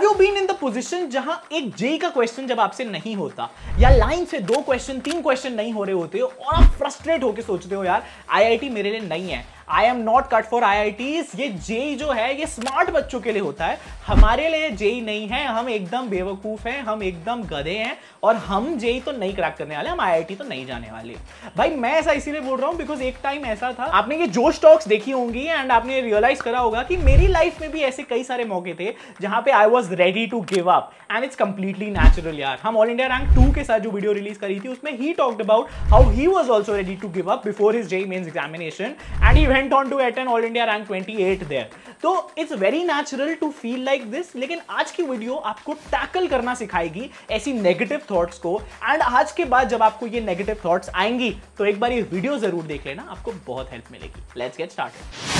Have you been in the position जहां एक जे का क्वेश्चन जब आपसे नहीं होता या लाइन से दो क्वेश्चन तीन क्वेश्चन नहीं हो रहे होते हो और आप फ्रस्ट्रेट होकर सोचते हो यार आईआईटी मेरे लिए नहीं है I am not cut for आई ये जे जो है ये स्मार्ट बच्चों के लिए होता है हमारे लिए जेई नहीं है हम एकदम बेवकूफ़ हैं हम एकदम गधे हैं और हम जे तो नहीं क्रैक करने वाले हम आई तो नहीं जाने वाले भाई मैं ऐसा इसीलिए बोल रहा हूँ बिकॉज एक टाइम ऐसा था आपने ये जोश टॉक्स देखी होंगी एंड आपने रियलाइज करा होगा कि मेरी लाइफ में भी ऐसे कई सारे मौके थे जहाँ पे I was ready to give up and it's completely natural यार हम ऑल इंडिया रैंक टू के साथ जो वीडियो रिलीज करी थी उसमें ही talked about how he was also ready to give up before his JEE mains examination and he went on to attend all India rank twenty eight there तो it's very natural to feel like this लेकिन आज की video आपको tackle करना सिखाएगी ऐसी negative thoughts को and आज के बाद जब आपको ये नेगेटिव थॉट्स आएंगी तो एक बार ये वीडियो जरूर देख लेना आपको बहुत हेल्प मिलेगी let's get start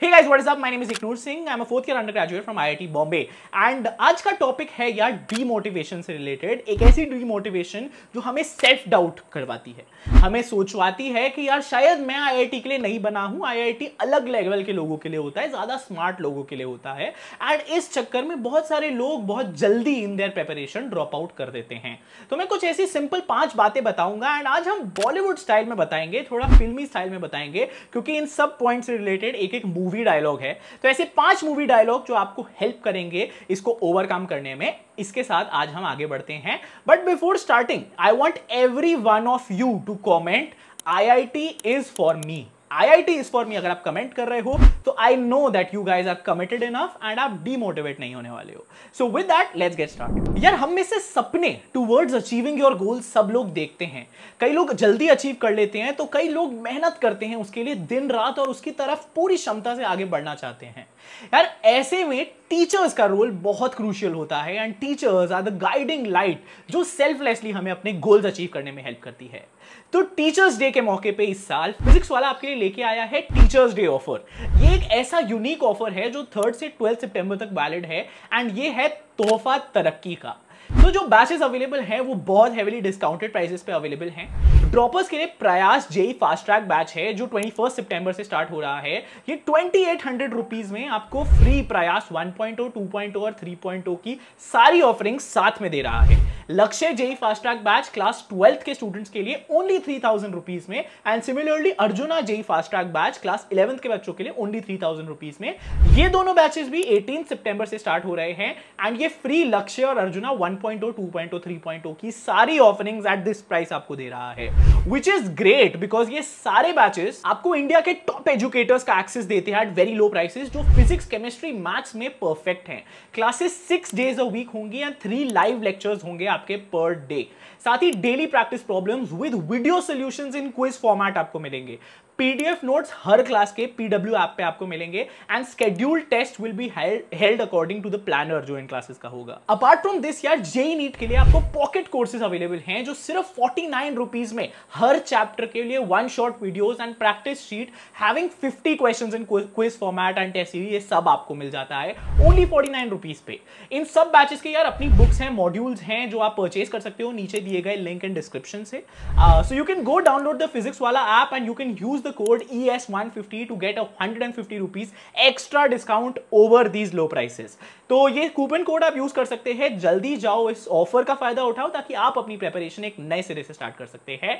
Hey guys, what is up? My name is Iknur Singh. I'm a fourth year undergraduate from IIT Bombay. And आज का टॉपिक है यार डीमोटिवेशन से रिलेटेड एक ऐसी डीमोटिवेशन जो हमें सेल्फ डाउट करवाती है हमें सोचवाती है कि यार शायद मैं आईआईटी के लिए नहीं बना हूं आईआईटी अलग लेवल के लोगों के लिए होता है ज्यादा स्मार्ट लोगों के लिए होता है एंड इस चक्कर में बहुत सारे लोग बहुत जल्दी in their preparation drop out कर देते हैं तो मैं कुछ ऐसी सिंपल पाँच बातें बताऊँगा एंड आज हम बॉलीवुड स्टाइल में बताएंगे थोड़ा फिल्मी स्टाइल में बताएंगे क्योंकि इन सब पॉइंट से रिलेटेड एक एक मूव मूवी डायलॉग है तो ऐसे पांच मूवी डायलॉग जो आपको हेल्प करेंगे इसको ओवरकम करने में इसके साथ आज हम आगे बढ़ते हैं but before starting I want every one of you to comment I I T is for me I I T is for me अगर आप कमेंट कर रहे हो तो I know that you guys are committed enough and आप demotivate नहीं होने वाले हो so with that let's get start यार हम में से सपने टूवर्ड्स अचीविंग योर गोल सब लोग देखते हैं कई लोग जल्दी अचीव कर लेते हैं तो कई लोग मेहनत करते हैं उसके लिए दिन रात और उसकी तरफ पूरी क्षमता से आगे बढ़ना चाहते हैं यार ऐसे में टीचर्स का रोल बहुत क्रूशियल होता है and teachers are the guiding light जो सेल्फलेसली हमें अपने गोल्स अचीव करने में हेल्प करती है तो टीचर्स डे के मौके पे इस साल फिजिक्स वाला आपके लिए लेके आया है टीचर्स डे ऑफर ये एक ऐसा यूनिक ऑफर है जो थर्ड से ट्वेल्थ सितंबर तक वैलिड है एंड ये है तोहफा तरक्की का तो जो बैचेस अवेलेबल हैं वो बहुत हेविली डिस्काउंटेड प्राइसेस पे अवेलेबल हैं ड्रॉपर्स के लिए प्रयास जेई फास्ट ट्रैक बैच है जो 21 सितंबर से स्टार्ट हो रहा है ये ट्वेंटी एट में आपको फ्री प्रयास 1.0, 2.0 और 3.0 की सारी ऑफरिंग साथ में दे रहा है Lakshya JEE fast track batch class twelfth के स्टूडेंट्स के लिए ओनली थ्री थाउजेंड रुपीज में and similarly Arjuna JEE fast track batch class eleventh के बच्चों के लिए ओनली थ्री थाउजेंड रुपीज में ये दोनों बैचेस भी एटीन सितंबर से स्टार्ट हो रहे हैं एंड ये फ्री लक्ष्य और Arjuna one point point O O two three point O की सारी ऑफरिंग एट दिस प्राइस आपको दे रहा है विच इज ग्रेट बिकॉज ये सारे बैचेस आपको इंडिया के टॉप एजुकेटर्स का एक्सेस देते हैं एट वेरी लो प्राइसेस जो फिजिक्स केमिस्ट्री मैथ्स में परफेक्ट हैं classes six days a week होंगी एंड थ्री लाइव लेक्चर्स होंगे आपके पर डे साथ ही daily practice problems with video solutions in quiz format आपको मिलेंगे पीडीएफ नोट्स हर क्लास के पीडब्ल्यू ऐप पे आपको मिलेंगे and schedule test will be held according to the planner जो इन क्लासेस का होगा अपार्ट फ्रॉम दिस यार जेई नीट e e के लिए आपको पॉकेट कोर्सेज अवेलेबल हैं जो सिर्फ फोर्टी नाइन रुपीज में हर चैप्टर के लिए one short videos and practice sheet having fifty question in quiz format and test ये सब आपको मिल जाता है ओनली फोर्टी नाइन रुपीज पे इन सब बैचेस के यार अपनी बुक्स हैं मॉड्यूल्स हैं जो आप परचेज कर सकते हो नीचे दिए गए लिंक एंड डिस्क्रिप्शन से so you can go download the physics वाला app and you can use the the code ES150 to get a 150 rupees extra discount over these low prices. तो ये कूपन कोड आप use कर सकते हैं जल्दी जाओ इस ऑफर का फायदा उठाओ ताकि आप अपनी प्रेपरेशन एक नए सिरे से स्टार्ट कर सकते हैं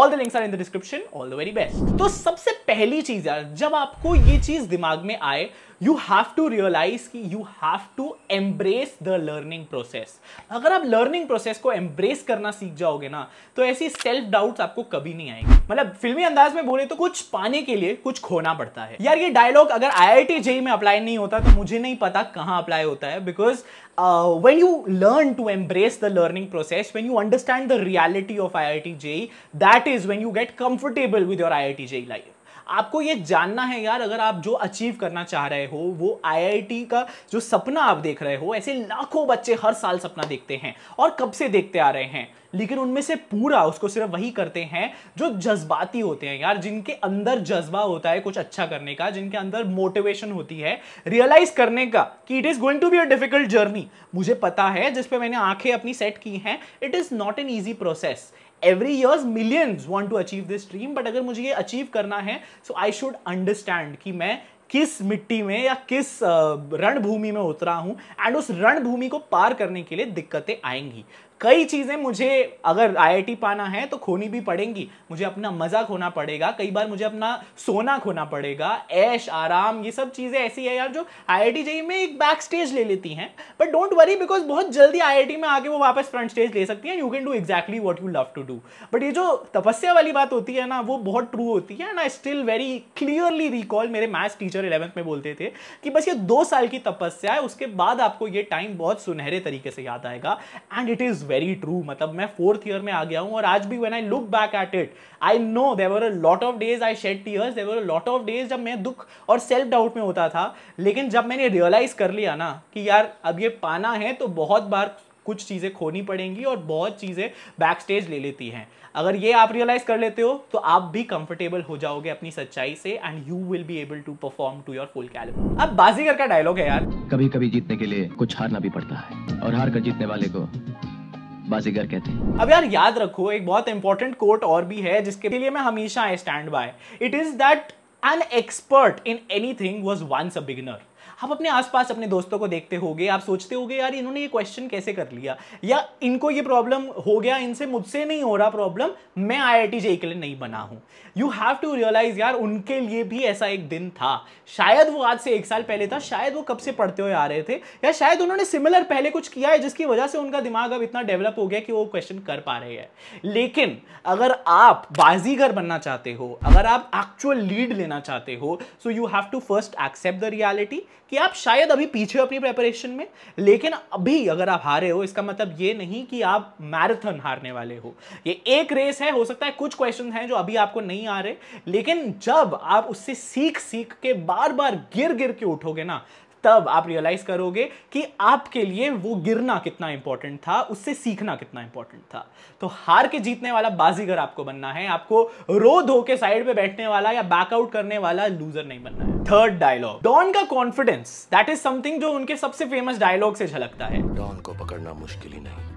all the links are in the description all the very best तो सबसे पहली चीज यार जब आपको ये चीज दिमाग में आए यू हैव टू रियलाइज कि you have to embrace the learning process अगर आप लर्निंग प्रोसेस को एम्ब्रेस करना सीख जाओगे ना तो ऐसी सेल्फ डाउट्स आपको कभी नहीं आएंगे मतलब फिल्मी अंदाज में बोले तो कुछ पाने के लिए कुछ खोना पड़ता है यार ये डायलॉग अगर टी जेई में अप्लाई नहीं होता तो मुझे नहीं पता कहाँ अप्लाई होता है because uh, when you learn to embrace the learning process, when you understand the reality of IIT is that is when you get comfortable with your IIT JEE life. आपको ये जानना है यार अगर आप जो अचीव करना चाह रहे हो वो आईआईटी का जो सपना आप देख रहे हो ऐसे लाखों बच्चे हर साल सपना देखते हैं और कब से देखते आ रहे हैं लेकिन उनमें से पूरा उसको सिर्फ वही करते हैं जो जज्बाती होते हैं यार जिनके अंदर जज्बा होता है कुछ अच्छा करने का जिनके अंदर मोटिवेशन होती है रियलाइज करने का कि it is going to be a difficult journey मुझे पता है जिसपे मैंने आंखें अपनी सेट की हैं it is not an easy process every years millions want to achieve this dream but अगर मुझे ये अचीव करना है सो आई शुड अंडरस्टैंड कि मैं किस मिट्टी में या किस रणभूमि में उतरा हूं एंड उस रणभूमि को पार करने के लिए दिक्कतें आएंगी कई चीज़ें मुझे अगर आईआईटी पाना है तो खोनी भी पड़ेंगी मुझे अपना मज़ा खोना पड़ेगा कई बार मुझे अपना सोना खोना पड़ेगा ऐश आराम ये सब चीज़ें ऐसी है यार जो आईआईटी आई में एक बैक स्टेज ले लेती हैं बट डोंट वरी बिकॉज बहुत जल्दी आईआईटी में आके वो वापस फ्रंट स्टेज ले सकती हैं you can do exactly what you love to do but ये जो तपस्या वाली बात होती है ना वो बहुत ट्रू होती है and I still very clearly recall मेरे मैथ्स टीचर इलेवंथ में बोलते थे कि बस ये दो साल की तपस्या है उसके बाद आपको ये टाइम बहुत सुनहरे तरीके से याद आएगा and it is very true मतलब मैं फोर्थ ईयर में आ गया हूँ और आज भी when I look back at it I know there a lot of days I shed tears there a lot of days जब मैं दुख और सेल्फ डाउट में होता था लेकिन जब मैंने रियलाइज कर लिया ना कि यार अब ये पाना है तो बहुत बार कुछ चीज़ें खोनी पड़ेंगी और बहुत चीज़ें बैक स्टेज ले लेती हैं अगर ये आप रियलाइज कर लेते हो तो आप भी कंफर्टेबल हो जाओगे अपनी सच्चाई से and you will be able to perform to your full calibre अब बाजीगर का डायलॉग है यार कभी कभी जीतने के लिए कुछ हारना भी पड़ता है और हार कर जीतने वाले को बाजीगर कहते हैं अब यार याद रखो एक बहुत इंपॉर्टेंट कोट और भी है जिसके लिए मैं हमेशा I stand by it is that an expert in thing was once a आप अपने आसपास अपने दोस्तों को देखते होगे आप सोचते होगे यार इन्होंने ये क्वेश्चन कैसे कर लिया या इनको ये प्रॉब्लम हो गया इनसे मुझसे नहीं हो रहा प्रॉब्लम मैं आई आई के लिए नहीं बना हूँ यू हैव टू रियलाइज यार उनके लिए भी ऐसा एक दिन था शायद वो आज से एक साल पहले था शायद वो कब से पढ़ते हुए आ रहे थे या शायद उन्होंने सिमिलर पहले कुछ किया है जिसकी वजह से उनका दिमाग अब इतना डेवलप हो गया कि वो क्वेश्चन कर पा रहे हैं लेकिन अगर आप बाजीगर बनना चाहते हो अगर आप एक्चुअल लीड लेना चाहते हो so you have to first accept the reality कि आप शायद अभी पीछे हो अपनी प्रेपरेशन में लेकिन अभी अगर आप हारे हो इसका मतलब ये नहीं कि आप मैराथन हारने वाले हो ये एक रेस है हो सकता है कुछ क्वेश्चन हैं जो अभी आपको नहीं आ रहे लेकिन जब आप उससे सीख सीख के बार बार गिर गिर के उठोगे ना तब आप रियलाइज करोगे कि आपके लिए वो गिरना कितना इंपॉर्टेंट था उससे सीखना कितना इंपॉर्टेंट था तो हार के जीतने वाला बाजीगर आपको बनना है आपको रो धो के साइड पे बैठने वाला या बैकआउट करने वाला लूजर नहीं बनना है थर्ड डायलॉग डॉन का कॉन्फिडेंस दैट इज समथिंग जो उनके सबसे फेमस डायलॉग से झलकता है डॉन को पकड़ना मुश्किल ही नहीं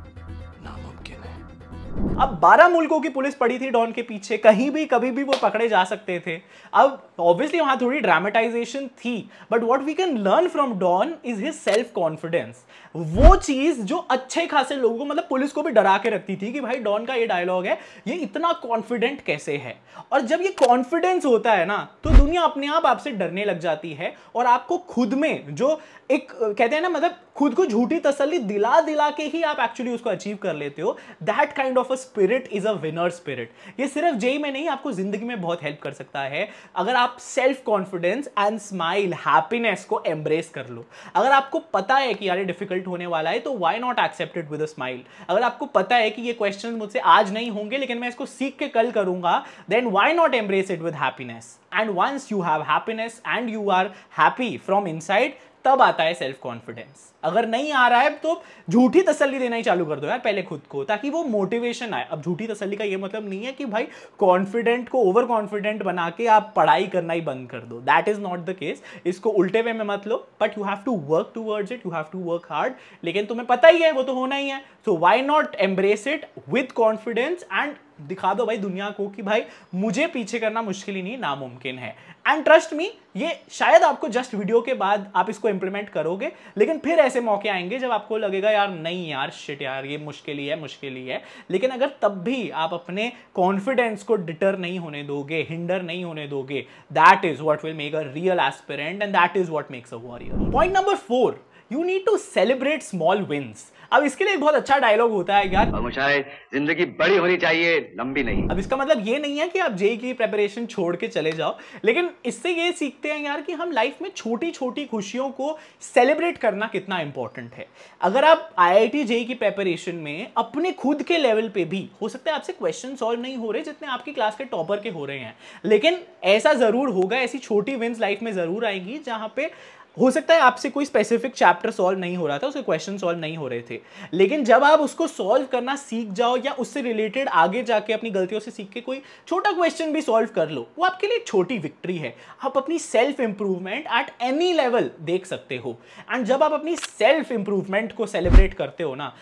नामुमकिन है अब 12 मुल्कों की पुलिस पड़ी थी डॉन के पीछे कहीं भी कभी भी वो पकड़े जा सकते थे अब ऑब्वियसली वहां थोड़ी ड्रामेटाइजेशन थी but what we can learn from Don is his self confidence वो चीज़ जो अच्छे खासे लोगों को मतलब पुलिस को भी डरा के रखती थी कि भाई डॉन का ये डायलॉग है ये इतना कॉन्फिडेंट कैसे है और जब ये कॉन्फिडेंस होता है ना तो दुनिया अपने आप आपसे डरने लग जाती है और आपको खुद में जो एक कहते हैं ना मतलब खुद को झूठी तसली दिला दिला के ही आप एक्चुअली उसको अचीव कर लेते हो that kind of a spirit is a winner spirit ये सिर्फ जेई में नहीं आपको जिंदगी में बहुत हेल्प कर सकता है अगर आप self confidence and smile happiness को एम्ब्रेस कर लो अगर आपको पता है कि यार ये डिफिकल्ट होने वाला है तो why not accepted with a smile अगर आपको पता है कि ये क्वेश्चन मुझसे आज नहीं होंगे लेकिन मैं इसको सीख के कल करूंगा then why not embrace it with happiness and once you have happiness and you are happy from inside तब आता है सेल्फ कॉन्फिडेंस अगर नहीं आ रहा है तो झूठी तसल्ली देना ही चालू कर दो यार पहले खुद को ताकि वो मोटिवेशन आए अब झूठी तसल्ली का ये मतलब नहीं है कि भाई कॉन्फिडेंट को ओवर कॉन्फिडेंट बना के आप पढ़ाई करना ही बंद कर दो that is not the case इसको उल्टे वे में मत लो but you have to work to it you have to work hard लेकिन तुम्हें पता ही है वो तो होना ही है so why not embrace it with confidence and दिखा दो भाई दुनिया को कि भाई मुझे पीछे करना मुश्किल ही नहीं नामुमकिन है एंड ट्रस्ट मी ये शायद आपको जस्ट वीडियो के बाद आप इसको इंप्लीमेंट करोगे लेकिन फिर ऐसे मौके आएंगे जब आपको लगेगा यार नहीं यार शिट यार ये मुश्किल ही है मुश्किल ही है लेकिन अगर तब भी आप अपने कॉन्फिडेंस को डिटर नहीं होने दोगे हिंडर नहीं होने दोगे that is what will make a real aspirant and that is what makes a warrior point number four you need to celebrate small wins अब इसके लिए एक बहुत अच्छा डायलॉग होता है यार जिंदगी बड़ी होनी चाहिए लंबी नहीं अब इसका मतलब ये नहीं है कि आप जेई की प्रेपरेशन छोड़ के चले जाओ लेकिन इससे ये सीखते हैं यार कि हम लाइफ में छोटी छोटी खुशियों को सेलिब्रेट करना कितना इंपॉर्टेंट है अगर आप आई जेई की प्रेपरेशन में अपने खुद के लेवल पे भी हो सकता है आपसे क्वेश्चन सॉल्व नहीं हो रहे जितने आपकी क्लास के टॉपर के हो रहे हैं लेकिन ऐसा जरूर होगा ऐसी छोटी विंस लाइफ में जरूर आएंगी जहां पे हो सकता है आपसे कोई स्पेसिफिक चैप्टर सॉल्व नहीं हो रहा था उसके क्वेश्चन सॉल्व नहीं हो रहे थे लेकिन जब आप उसको सॉल्व करना सीख जाओ या उससे रिलेटेड आगे जाके अपनी गलतियों से सीख के कोई छोटा क्वेश्चन भी सॉल्व कर लो वो आपके लिए छोटी विक्ट्री है आप अपनी self improvement at any level देख सकते हो एंड जब आप अपनी सेल्फ इंप्रूवमेंट को सेलिब्रेट करते हो ना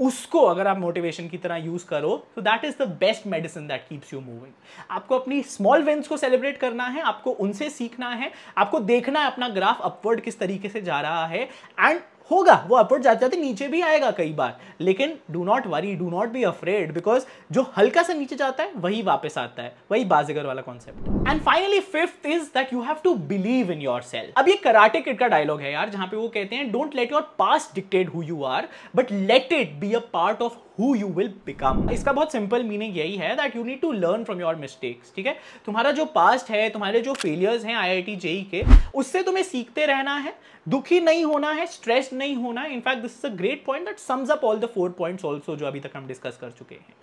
उसको अगर आप मोटिवेशन की तरह यूज करो तो that is the best medicine that keeps you moving आपको अपनी स्मॉल वेंस को सेलिब्रेट करना है आपको उनसे सीखना है आपको देखना है अपना ग्राफ अपवर्ड किस तरीके से जा रहा है एंड होगा वो अपवर्ड जाते जाते नीचे भी आएगा कई बार लेकिन do not worry do not be afraid because जो हल्का सा नीचे जाता है वही वापस आता है वही बाजीगर वाला concept and finally fifth is that you have to believe in yourself अब ये कराटे किट का डायलॉग है यार जहां पे वो कहते हैं don't let your past dictate who you are but let it be a part of who you will become इसका बहुत सिंपल मीनिंग यही है that you need to learn from your mistakes ठीक है तुम्हारा जो पास्ट है तुम्हारे जो फेलियर्स हैं आई जेई e के उससे तुम्हें सीखते रहना है दुखी नहीं होना है स्ट्रेस नहीं होना है in fact this is a great point that sums up all the four points also जो अभी तक हम डिस्कस कर चुके हैं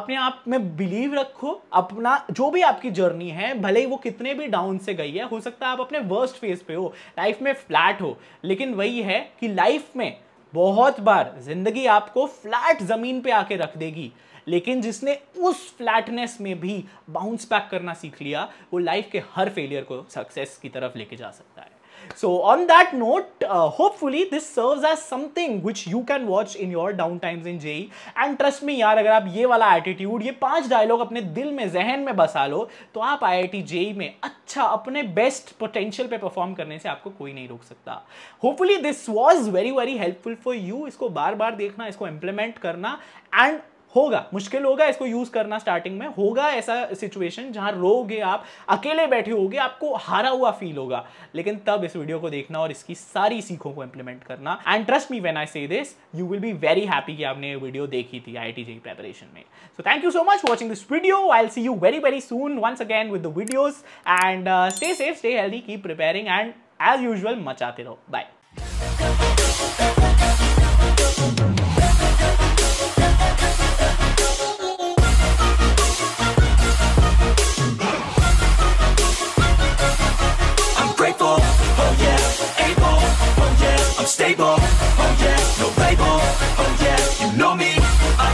अपने आप में बिलीव रखो अपना जो भी आपकी जर्नी है भले ही वो कितने भी डाउन से गई है हो सकता है आप अपने वर्स्ट फेज पे हो लाइफ में फ्लैट हो लेकिन वही है कि लाइफ में बहुत बार जिंदगी आपको फ्लैट जमीन पे आके रख देगी लेकिन जिसने उस फ्लैटनेस में भी बाउंस बैक करना सीख लिया वो लाइफ के हर फेलियर को सक्सेस की तरफ लेके जा सकता है So on that note, uh, hopefully this serves as something which you can watch in your down times in JE. And trust me यार अगर आप ये वाला एटीट्यूड ये पांच डायलॉग अपने दिल में जहन में बसा लो तो आप आई आई e में अच्छा अपने बेस्ट पोटेंशियल पे परफॉर्म करने से आपको कोई नहीं रोक सकता hopefully this was very very helpful for you इसको बार बार देखना इसको इम्प्लीमेंट करना एंड होगा मुश्किल होगा इसको यूज करना स्टार्टिंग में होगा ऐसा सिचुएशन जहां रोगे आप अकेले बैठे होगे आपको हारा हुआ फील होगा लेकिन तब इस वीडियो को देखना और इसकी सारी सीखों को इंप्लीमेंट करना and trust me when I say this you will be very happy कि आपने वीडियो देखी थी आई टी प्रेपरेशन में so thank you so much watching this video I see you very very soon once again with the videos and stay safe stay healthy keep preparing and as usual मचाते रहो bye table.